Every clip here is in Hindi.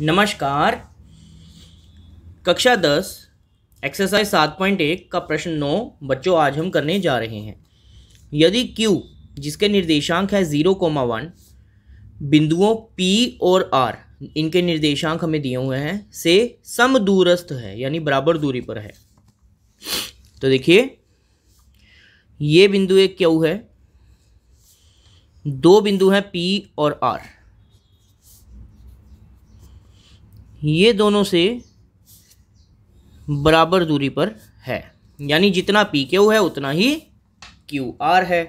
नमस्कार कक्षा दस एक्सरसाइज सात पॉइंट एक का प्रश्न नौ बच्चों आज हम करने जा रहे हैं यदि Q जिसके निर्देशांक है ज़ीरो कोमा वन बिंदुओं P और R इनके निर्देशांक हमें दिए हुए हैं से दूरस्थ है यानी बराबर दूरी पर है तो देखिए ये बिंदु एक क्यू है दो बिंदु हैं P और R ये दोनों से बराबर दूरी पर है यानी जितना पी क्यू है उतना ही क्यू आर है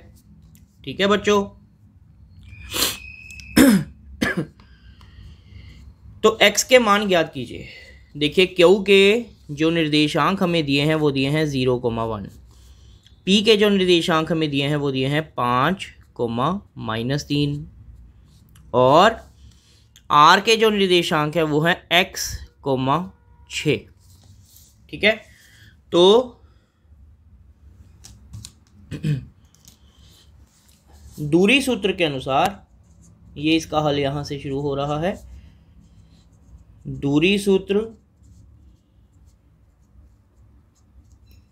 ठीक है बच्चों तो एक्स के मान ज्ञात कीजिए देखिए क्यू के जो निर्देशांक हमें दिए हैं वो दिए हैं ज़ीरो कोमा वन पी के जो निर्देशांक हमें दिए हैं वो दिए हैं पाँच कोमा माइनस तीन और आर के जो निर्देशांक है वो है एक्स कोमा छ ठीक है तो दूरी सूत्र के अनुसार ये इसका हल यहां से शुरू हो रहा है दूरी सूत्र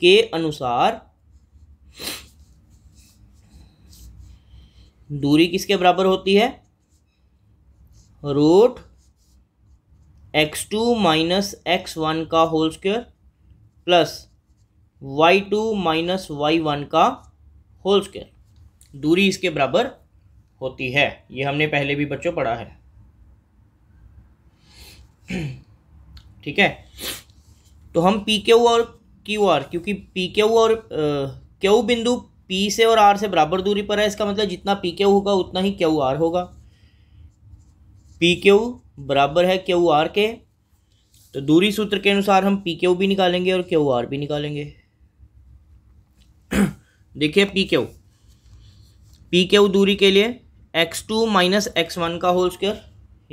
के अनुसार दूरी किसके बराबर होती है root x two minus x one का whole square plus y two minus y one का होल स्क्वेयर दूरी इसके बराबर होती है ये हमने पहले भी बच्चों पढ़ा है ठीक है तो हम पी के और क्यू आर क्योंकि पी के और क्यू बिंदु पी से और आर से बराबर दूरी पर है इसका मतलब जितना पी के होगा उतना ही क्यू आर होगा पी क्यू बराबर है क्यू आर के तो दूरी सूत्र के अनुसार हम पी क्यू भी निकालेंगे और क्यू आर भी निकालेंगे देखिए पी क्यू पी क्यू दूरी के लिए x two minus x one का होल स्क्वायर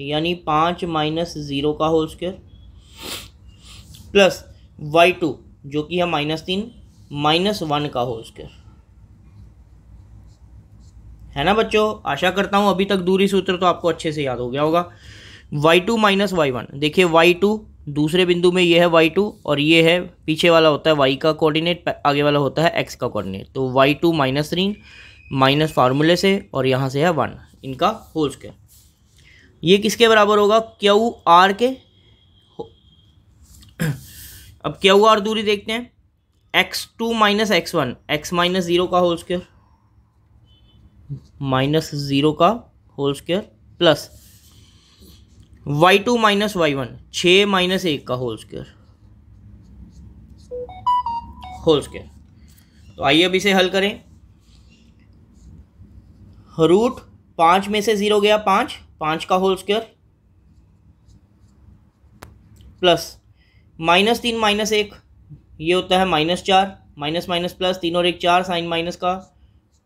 यानी पाँच माइनस ज़ीरो का whole square plus y two जो कि है माइनस तीन माइनस वन का होल स्क्वायर है ना बच्चों आशा करता हूँ अभी तक दूरी सूत्र तो आपको अच्छे से याद हो गया होगा y two minus y one देखिए वाई टू दूसरे बिंदु में ये है वाई टू और ये है पीछे वाला होता है वाई का कोऑर्डिनेट आगे वाला होता है एक्स का कोऑर्डिनेट तो y two minus three minus फार्मूले से और यहाँ से है वन इनका होल स्क्वायर ये किसके बराबर होगा क्यू आर के अब क्यू आर दूरी देखते हैं x two minus x one x minus zero का होल स्केयर माइनस ज़ीरो का whole square plus y two minus y one छ माइनस एक का होल स्क्वायर होल स्क्वायर तो आइए अब इसे हल करें रूट पाँच में से ज़ीरो गया पाँच पाँच का होल स्क्वायर प्लस माइनस तीन माइनस एक ये होता है माइनस चार माइनस माइनस प्लस तीन और एक चार साइन माइनस का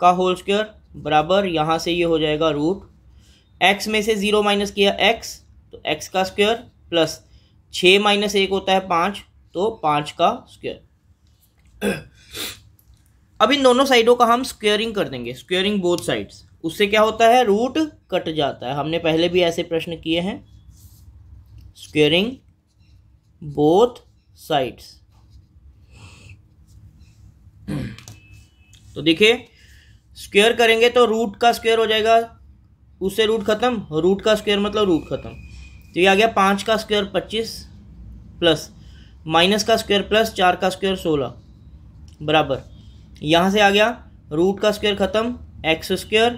का होल स्क्वायर बराबर यहाँ से ये हो जाएगा रूट एक्स में से ज़ीरो माइनस किया एक्स तो एक्स का स्क्वायर प्लस छः माइनस एक होता है पाँच तो पाँच का स्क्वायर अब इन दोनों साइडों का हम स्क्वेयरिंग कर देंगे स्क्वेयरिंग बोथ साइड्स उससे क्या होता है रूट कट जाता है हमने पहले भी ऐसे प्रश्न किए हैं स्क्वेयरिंग बोथ साइड्स तो देखिए स्क्वेयर करेंगे तो रूट का स्क्वेयर हो जाएगा उससे रूट खत्म रूट का स्क्वेयर मतलब रूट खत्म तो ये आ गया पाँच का स्क्वेयर पच्चीस प्लस माइनस का स्क्वेयर प्लस चार का स्क्वेयर सोलह बराबर यहाँ से आ गया रूट का स्क्वेयर ख़त्म एक्स स्क्वेयर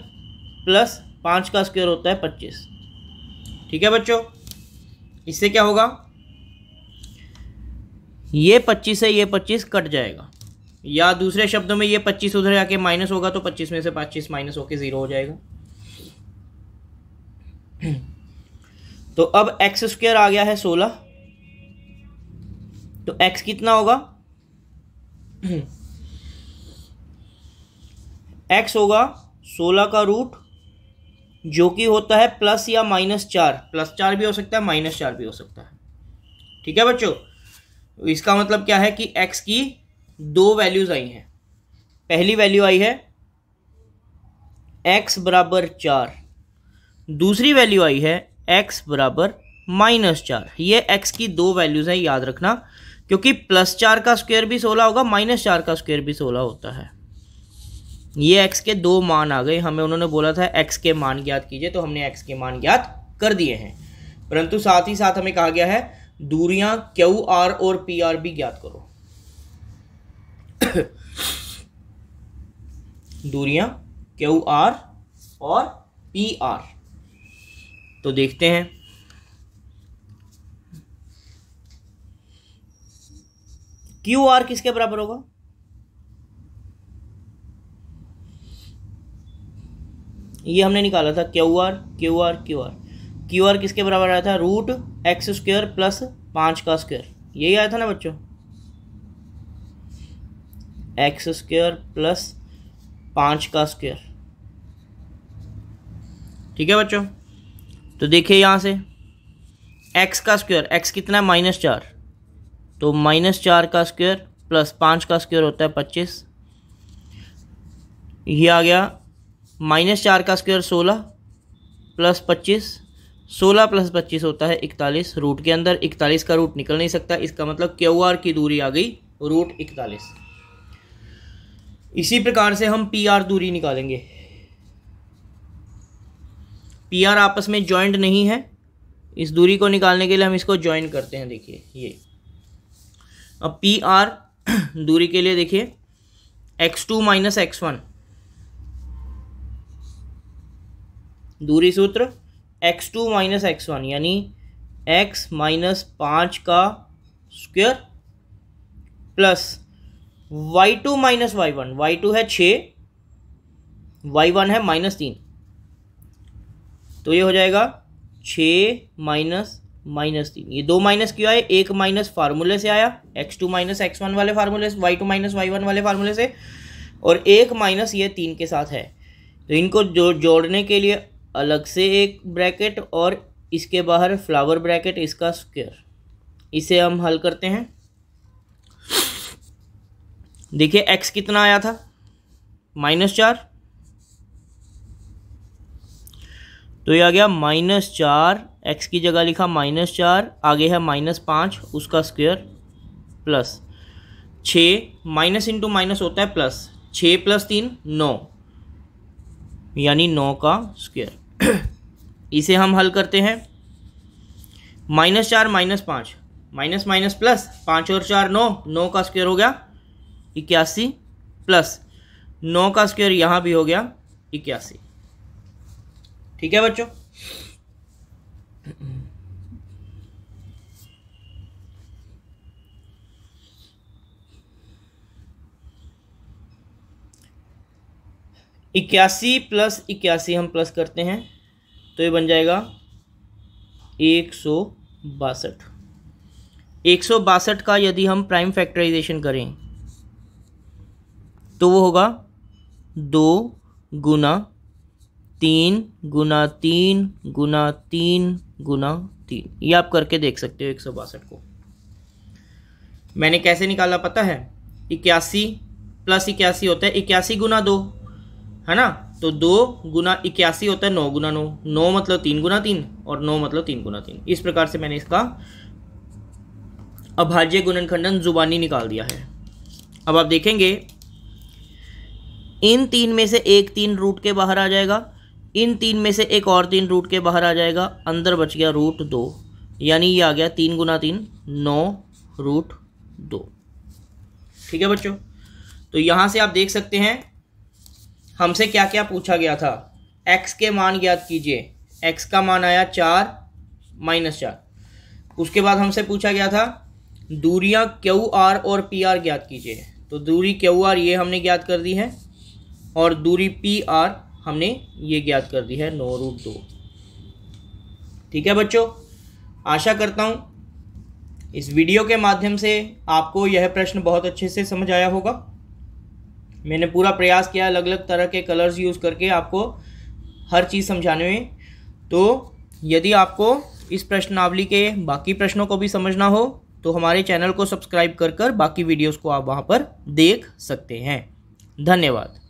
प्लस पाँच का स्क्वेयर होता है पच्चीस ठीक है बच्चों इससे क्या होगा ये पच्चीस है ये पच्चीस कट जाएगा या दूसरे शब्दों में ये पच्चीस उधर जाके माइनस होगा तो पच्चीस में से पच्चीस माइनस होके ज़ीरो हो जाएगा तो अब एक्स स्क्वेयर आ गया है सोलह तो एक्स कितना होगा एक्स होगा सोलह का रूट जो कि होता है प्लस या माइनस चार प्लस चार भी हो सकता है माइनस चार भी हो सकता है ठीक है बच्चों तो इसका मतलब क्या है कि एक्स की दो वैल्यूज़ आई हैं पहली वैल्यू आई है एक्स बराबर चार दूसरी वैल्यू आई है एक्स बराबर माइनस चार ये एक्स की दो वैल्यूज़ हैं याद रखना क्योंकि प्लस चार का स्क्वायर भी सोलह होगा माइनस चार का स्क्वायर भी सोलह होता है ये एक्स के दो मान आ गए हमें उन्होंने बोला था एक्स के मान ज्ञात कीजिए तो हमने एक्स के मान ज्ञात कर दिए हैं परंतु साथ ही साथ हमें कहा गया है दूरियां क्यू आर और पी आर भी ज्ञात करो दूरियां क्यू आर और पी आर तो देखते हैं क्यू आर किसके बराबर होगा ये हमने निकाला था Q R Q R Q R Q R किसके बराबर आया था रूट एक्स स्क्वेयर प्लस पांच का स्क्वायर यही आया था ना बच्चों एक्स स्क्वेयर प्लस पाँच का स्क्वेयर ठीक है बच्चों तो देखिए यहाँ से एक्स का स्क्वेयर एक्स कितना है माइनस चार तो माइनस चार का स्क्वेयर प्लस पाँच का स्क्वेयर होता है पच्चीस ये आ गया माइनस चार का स्क्वेयर सोलह प्लस पच्चीस सोलह प्लस पच्चीस होता है इकतालीस रूट के अंदर इकतालीस का रूट निकल नहीं सकता इसका मतलब क्यू आर की दूरी आ गई रूट इकतालीस इसी प्रकार से हम पी आर दूरी निकालेंगे पी आर आपस में ज्वाइंट नहीं है इस दूरी को निकालने के लिए हम इसको ज्वाइन करते हैं देखिए ये अब पी आर दूरी के लिए देखिए x two minus x one दूरी सूत्र x two minus x one यानी एक्स माइनस पाँच का square plus y two minus y one y two है छ वाई वन है माइनस तीन तो ये हो जाएगा छ माइनस माइनस तीन ये दो माइनस क्यों आए एक माइनस फार्मूले से आया x two minus x one वाले फार्मूले से y two minus y one वाले फार्मूले से और एक माइनस ये तीन के साथ है तो इनको जो जोड़ने के लिए अलग से एक ब्रैकेट और इसके बाहर फ्लावर ब्रैकेट इसका स्क्वेयर इसे हम हल करते हैं देखिए एक्स कितना आया था माइनस चार तो ये आ गया माइनस चार एक्स की जगह लिखा माइनस चार आगे है माइनस पाँच उसका स्क्वेयर प्लस छ माइनस इंटू माइनस होता है प्लस छः प्लस तीन नौ यानी नौ का स्क्वेयर इसे हम हल करते हैं माइनस चार माइनस पाँच माइनस माइनस प्लस पाँच और चार नौ नौ का स्क्वेयर हो गया इक्यासी प्लस नौ का स्क्वायर यहाँ भी हो गया इक्यासी ठीक है बच्चों इक्यासी प्लस इक्यासी हम प्लस करते हैं तो ये बन जाएगा एक सौ बासठ एक सौ बासठ का यदि हम प्राइम फैक्टराइजेशन करें तो वो होगा दो गुना तीन गुना तीन गुना तीन गुना तीन ये आप करके देख सकते हो एक सौ बासठ को मैंने कैसे निकाला पता है इक्यासी प्लस इक्यासी होता है इक्यासी गुना दो है ना तो दो गुना इक्यासी होता है नौ गुना नौ नौ मतलब तीन गुना तीन और नौ मतलब तीन गुना तीन इस प्रकार से मैंने इसका अभाज्य गुणन खंडन जुबानी निकाल दिया है अब आप देखेंगे इन तीन में से एक तीन रूट के बाहर आ जाएगा इन तीन में से एक और तीन रूट के बाहर आ जाएगा अंदर बच गया रूट दो यानी ये आ गया तीन गुना तीन नौ रूट दो ठीक है बच्चों तो यहाँ से आप देख सकते हैं हमसे क्या क्या पूछा गया था एक्स के मान ज्ञात कीजिए एक्स का मान आया चार माइनस चार उसके बाद हमसे पूछा गया था दूरियां क्यू आर और पी आर ज्ञात कीजिए तो दूरी क्यू आर ये हमने ज्ञात कर दी है और दूरी पी आर हमने ये ज्ञात कर दी है नौ रूट दो ठीक है बच्चों आशा करता हूँ इस वीडियो के माध्यम से आपको यह प्रश्न बहुत अच्छे से समझ आया होगा मैंने पूरा प्रयास किया अलग अलग तरह के कलर्स यूज़ करके आपको हर चीज़ समझाने में तो यदि आपको इस प्रश्नावली के बाकी प्रश्नों को भी समझना हो तो हमारे चैनल को सब्सक्राइब कर कर बाकी वीडियोस को आप वहाँ पर देख सकते हैं धन्यवाद